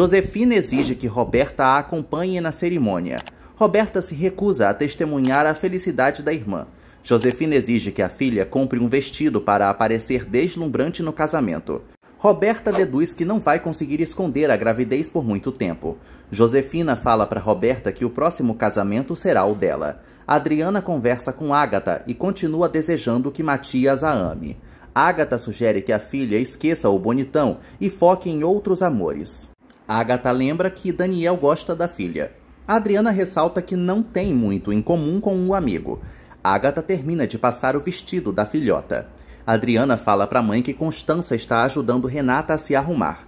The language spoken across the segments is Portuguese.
Josefina exige que Roberta a acompanhe na cerimônia. Roberta se recusa a testemunhar a felicidade da irmã. Josefina exige que a filha compre um vestido para aparecer deslumbrante no casamento. Roberta deduz que não vai conseguir esconder a gravidez por muito tempo. Josefina fala para Roberta que o próximo casamento será o dela. Adriana conversa com Ágata e continua desejando que Matias a ame. Ágata sugere que a filha esqueça o bonitão e foque em outros amores. Agatha lembra que Daniel gosta da filha. Adriana ressalta que não tem muito em comum com o um amigo. Agatha termina de passar o vestido da filhota. Adriana fala para a mãe que Constança está ajudando Renata a se arrumar.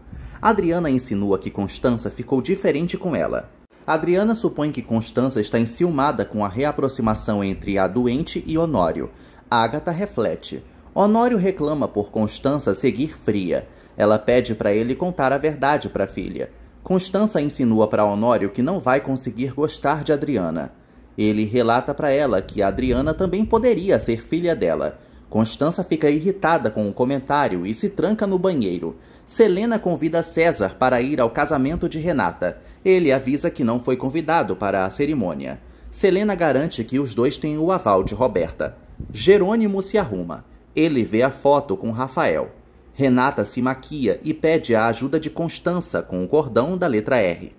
Adriana insinua que Constança ficou diferente com ela. Adriana supõe que Constança está enciumada com a reaproximação entre a doente e Honório. Agatha reflete. Honório reclama por Constança seguir fria. Ela pede para ele contar a verdade para a filha. Constança insinua para Honório que não vai conseguir gostar de Adriana. Ele relata para ela que Adriana também poderia ser filha dela. Constança fica irritada com o comentário e se tranca no banheiro. Selena convida César para ir ao casamento de Renata. Ele avisa que não foi convidado para a cerimônia. Selena garante que os dois têm o aval de Roberta. Jerônimo se arruma. Ele vê a foto com Rafael. Renata se maquia e pede a ajuda de Constança com o cordão da letra R.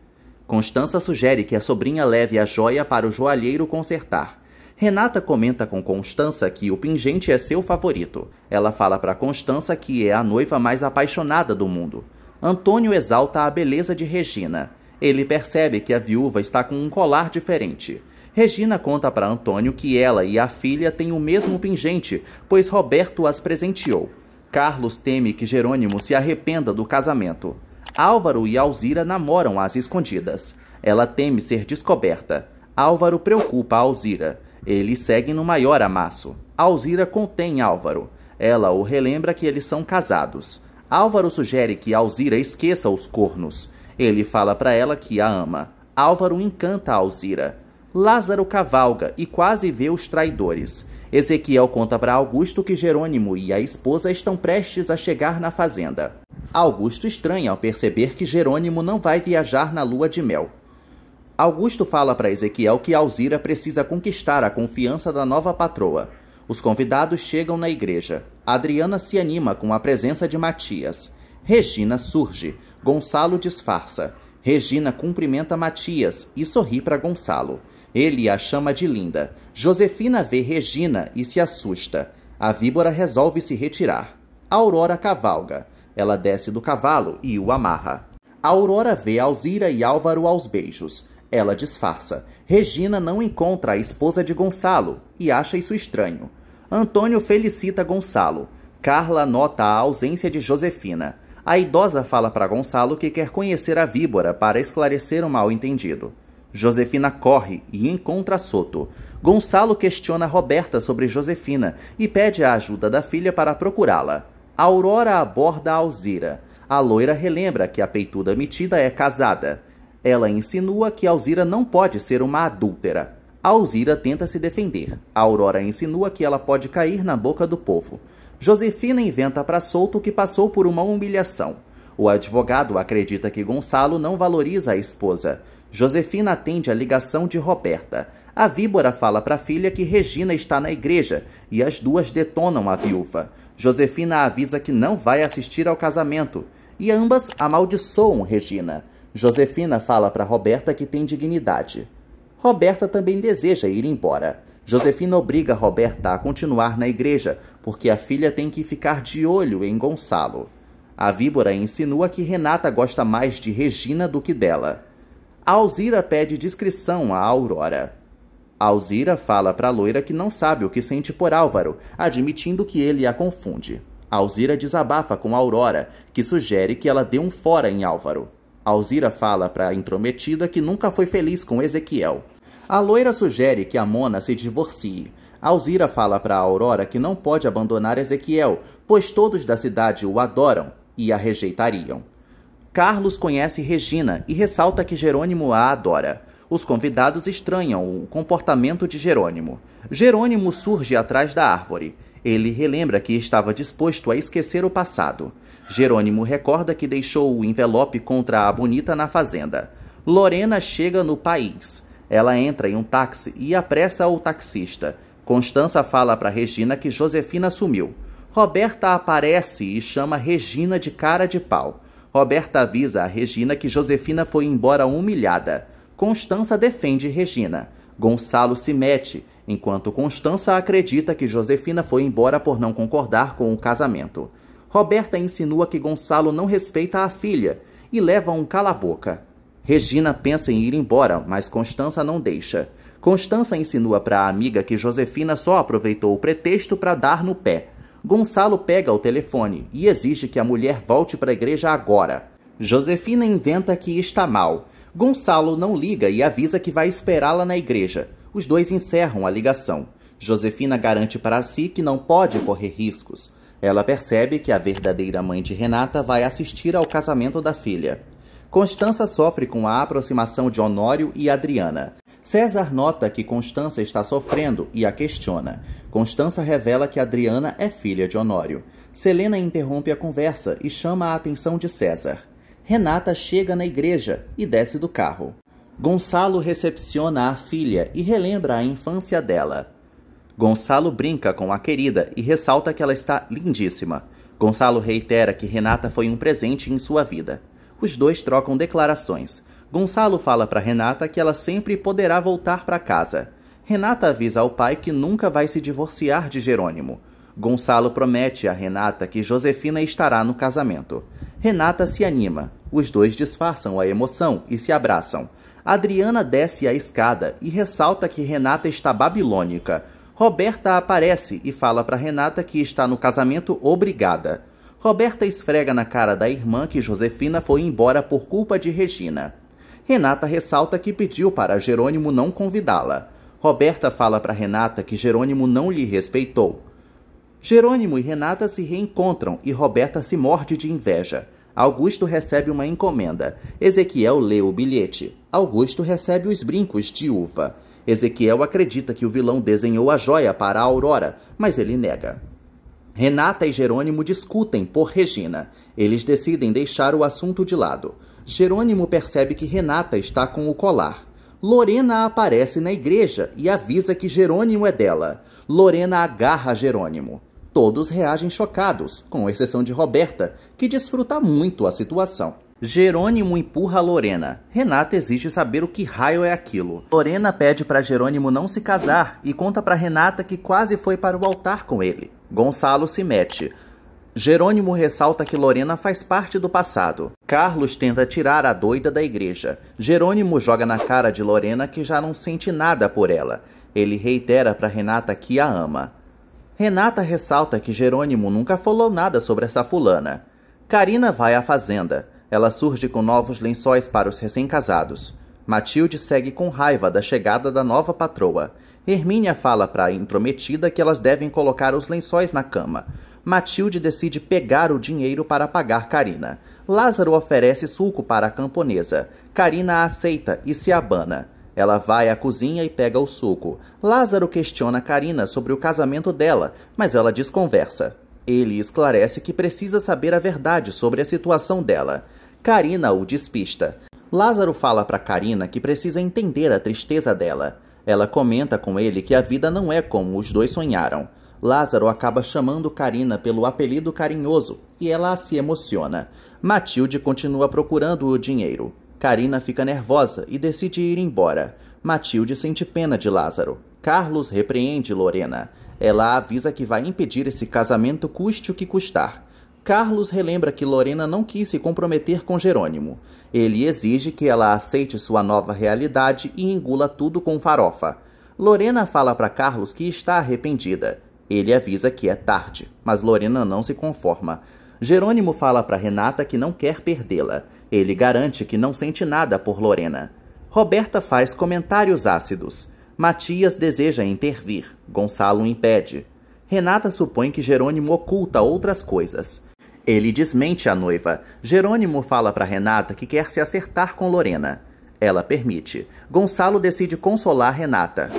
Constança sugere que a sobrinha leve a joia para o joalheiro consertar. Renata comenta com Constança que o pingente é seu favorito. Ela fala para Constança que é a noiva mais apaixonada do mundo. Antônio exalta a beleza de Regina. Ele percebe que a viúva está com um colar diferente. Regina conta para Antônio que ela e a filha têm o mesmo pingente, pois Roberto as presenteou. Carlos teme que Jerônimo se arrependa do casamento. Álvaro e Alzira namoram às escondidas. Ela teme ser descoberta. Álvaro preocupa Alzira. Eles seguem no maior amasso. Alzira contém Álvaro. Ela o relembra que eles são casados. Álvaro sugere que Alzira esqueça os cornos. Ele fala para ela que a ama. Álvaro encanta Alzira. Lázaro cavalga e quase vê os traidores. Ezequiel conta para Augusto que Jerônimo e a esposa estão prestes a chegar na fazenda. Augusto estranha ao perceber que Jerônimo não vai viajar na lua de mel. Augusto fala para Ezequiel que Alzira precisa conquistar a confiança da nova patroa. Os convidados chegam na igreja. Adriana se anima com a presença de Matias. Regina surge. Gonçalo disfarça. Regina cumprimenta Matias e sorri para Gonçalo. Ele a chama de Linda. Josefina vê Regina e se assusta. A víbora resolve se retirar. Aurora cavalga. Ela desce do cavalo e o amarra. Aurora vê Alzira e Álvaro aos beijos. Ela disfarça. Regina não encontra a esposa de Gonçalo e acha isso estranho. Antônio felicita Gonçalo. Carla nota a ausência de Josefina. A idosa fala para Gonçalo que quer conhecer a víbora para esclarecer o mal entendido. Josefina corre e encontra Soto. Gonçalo questiona Roberta sobre Josefina e pede a ajuda da filha para procurá-la. Aurora aborda Alzira. A loira relembra que a peituda metida é casada. Ela insinua que Alzira não pode ser uma adúltera. Alzira tenta se defender. Aurora insinua que ela pode cair na boca do povo. Josefina inventa para Souto que passou por uma humilhação. O advogado acredita que Gonçalo não valoriza a esposa. Josefina atende a ligação de Roberta. A víbora fala para a filha que Regina está na igreja e as duas detonam a viúva. Josefina avisa que não vai assistir ao casamento e ambas amaldiçoam Regina. Josefina fala para Roberta que tem dignidade. Roberta também deseja ir embora. Josefina obriga Roberta a continuar na igreja, porque a filha tem que ficar de olho em Gonçalo. A víbora insinua que Renata gosta mais de Regina do que dela. Alzira pede discrição a Aurora. Alzira fala para a Loira que não sabe o que sente por Álvaro, admitindo que ele a confunde. Alzira desabafa com Aurora, que sugere que ela dê um fora em Álvaro. Alzira fala para a intrometida que nunca foi feliz com Ezequiel. A loira sugere que a Mona se divorcie. Alzira fala para Aurora que não pode abandonar Ezequiel, pois todos da cidade o adoram e a rejeitariam. Carlos conhece Regina e ressalta que Jerônimo a adora. Os convidados estranham o comportamento de Jerônimo. Jerônimo surge atrás da árvore. Ele relembra que estava disposto a esquecer o passado. Jerônimo recorda que deixou o envelope contra a bonita na fazenda. Lorena chega no país. Ela entra em um táxi e apressa o taxista. Constança fala para Regina que Josefina sumiu. Roberta aparece e chama Regina de cara de pau. Roberta avisa a Regina que Josefina foi embora humilhada. Constança defende Regina. Gonçalo se mete, enquanto Constança acredita que Josefina foi embora por não concordar com o casamento. Roberta insinua que Gonçalo não respeita a filha e leva um cala-boca. Regina pensa em ir embora, mas Constança não deixa. Constança insinua para a amiga que Josefina só aproveitou o pretexto para dar no pé. Gonçalo pega o telefone e exige que a mulher volte para a igreja agora. Josefina inventa que está mal. Gonçalo não liga e avisa que vai esperá-la na igreja. Os dois encerram a ligação. Josefina garante para si que não pode correr riscos. Ela percebe que a verdadeira mãe de Renata vai assistir ao casamento da filha. Constança sofre com a aproximação de Honório e Adriana. César nota que Constança está sofrendo e a questiona. Constança revela que Adriana é filha de Honório. Selena interrompe a conversa e chama a atenção de César. Renata chega na igreja e desce do carro. Gonçalo recepciona a filha e relembra a infância dela. Gonçalo brinca com a querida e ressalta que ela está lindíssima. Gonçalo reitera que Renata foi um presente em sua vida. Os dois trocam declarações. Gonçalo fala para Renata que ela sempre poderá voltar para casa. Renata avisa ao pai que nunca vai se divorciar de Jerônimo. Gonçalo promete a Renata que Josefina estará no casamento. Renata se anima. Os dois disfarçam a emoção e se abraçam. Adriana desce a escada e ressalta que Renata está babilônica. Roberta aparece e fala para Renata que está no casamento obrigada. Roberta esfrega na cara da irmã que Josefina foi embora por culpa de Regina. Renata ressalta que pediu para Jerônimo não convidá-la. Roberta fala para Renata que Jerônimo não lhe respeitou. Jerônimo e Renata se reencontram e Roberta se morde de inveja. Augusto recebe uma encomenda. Ezequiel lê o bilhete. Augusto recebe os brincos de uva. Ezequiel acredita que o vilão desenhou a joia para a Aurora, mas ele nega. Renata e Jerônimo discutem por Regina. Eles decidem deixar o assunto de lado. Jerônimo percebe que Renata está com o colar. Lorena aparece na igreja e avisa que Jerônimo é dela. Lorena agarra Jerônimo. Todos reagem chocados, com exceção de Roberta, que desfruta muito a situação. Jerônimo empurra Lorena. Renata exige saber o que raio é aquilo. Lorena pede para Jerônimo não se casar e conta para Renata que quase foi para o altar com ele. Gonçalo se mete. Jerônimo ressalta que Lorena faz parte do passado. Carlos tenta tirar a doida da igreja. Jerônimo joga na cara de Lorena que já não sente nada por ela. Ele reitera para Renata que a ama. Renata ressalta que Jerônimo nunca falou nada sobre essa fulana. Karina vai à fazenda. Ela surge com novos lençóis para os recém-casados. Matilde segue com raiva da chegada da nova patroa. Hermínia fala para a intrometida que elas devem colocar os lençóis na cama. Matilde decide pegar o dinheiro para pagar Karina. Lázaro oferece suco para a camponesa. Karina aceita e se abana. Ela vai à cozinha e pega o suco. Lázaro questiona Karina sobre o casamento dela, mas ela desconversa. Ele esclarece que precisa saber a verdade sobre a situação dela. Karina o despista. Lázaro fala para Karina que precisa entender a tristeza dela. Ela comenta com ele que a vida não é como os dois sonharam. Lázaro acaba chamando Karina pelo apelido carinhoso e ela se emociona. Matilde continua procurando o dinheiro. Karina fica nervosa e decide ir embora. Matilde sente pena de Lázaro. Carlos repreende Lorena. Ela avisa que vai impedir esse casamento custe o que custar. Carlos relembra que Lorena não quis se comprometer com Jerônimo. Ele exige que ela aceite sua nova realidade e engula tudo com farofa. Lorena fala para Carlos que está arrependida. Ele avisa que é tarde, mas Lorena não se conforma. Jerônimo fala para Renata que não quer perdê-la. Ele garante que não sente nada por Lorena. Roberta faz comentários ácidos. Matias deseja intervir. Gonçalo impede. Renata supõe que Jerônimo oculta outras coisas. Ele desmente a noiva. Jerônimo fala para Renata que quer se acertar com Lorena. Ela permite. Gonçalo decide consolar Renata.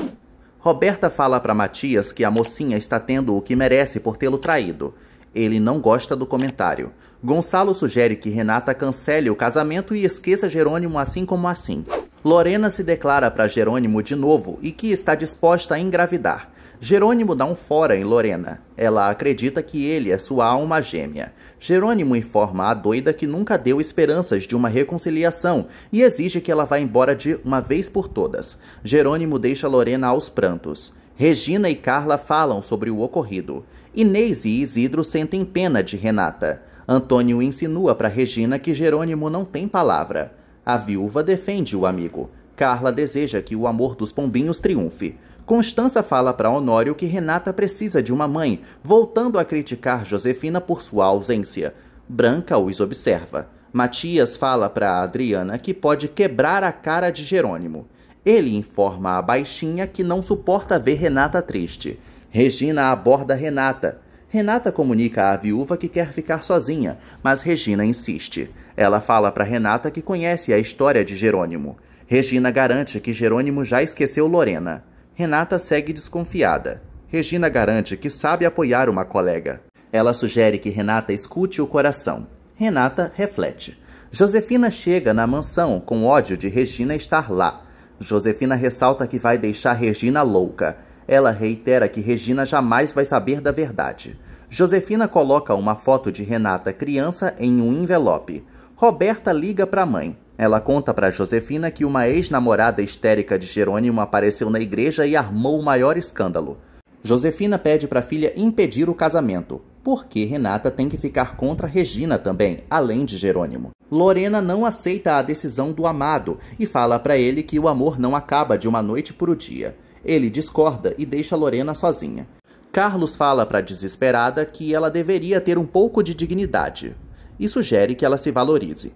Roberta fala para Matias que a mocinha está tendo o que merece por tê-lo traído. Ele não gosta do comentário. Gonçalo sugere que Renata cancele o casamento e esqueça Jerônimo assim como assim. Lorena se declara para Jerônimo de novo e que está disposta a engravidar. Jerônimo dá um fora em Lorena. Ela acredita que ele é sua alma gêmea. Jerônimo informa a doida que nunca deu esperanças de uma reconciliação e exige que ela vá embora de uma vez por todas. Jerônimo deixa Lorena aos prantos. Regina e Carla falam sobre o ocorrido. Inês e Isidro sentem pena de Renata. Antônio insinua para Regina que Jerônimo não tem palavra. A viúva defende o amigo. Carla deseja que o amor dos pombinhos triunfe. Constança fala para Honório que Renata precisa de uma mãe, voltando a criticar Josefina por sua ausência. Branca os observa. Matias fala para Adriana que pode quebrar a cara de Jerônimo. Ele informa a baixinha que não suporta ver Renata triste. Regina aborda Renata. Renata comunica à viúva que quer ficar sozinha, mas Regina insiste. Ela fala para Renata que conhece a história de Jerônimo. Regina garante que Jerônimo já esqueceu Lorena. Renata segue desconfiada. Regina garante que sabe apoiar uma colega. Ela sugere que Renata escute o coração. Renata reflete. Josefina chega na mansão com ódio de Regina estar lá. Josefina ressalta que vai deixar Regina louca. Ela reitera que Regina jamais vai saber da verdade. Josefina coloca uma foto de Renata criança em um envelope. Roberta liga para a mãe. Ela conta para Josefina que uma ex-namorada histérica de Jerônimo apareceu na igreja e armou o maior escândalo. Josefina pede para a filha impedir o casamento, porque Renata tem que ficar contra Regina também, além de Jerônimo. Lorena não aceita a decisão do amado e fala para ele que o amor não acaba de uma noite por o dia. Ele discorda e deixa Lorena sozinha. Carlos fala para desesperada que ela deveria ter um pouco de dignidade, e sugere que ela se valorize.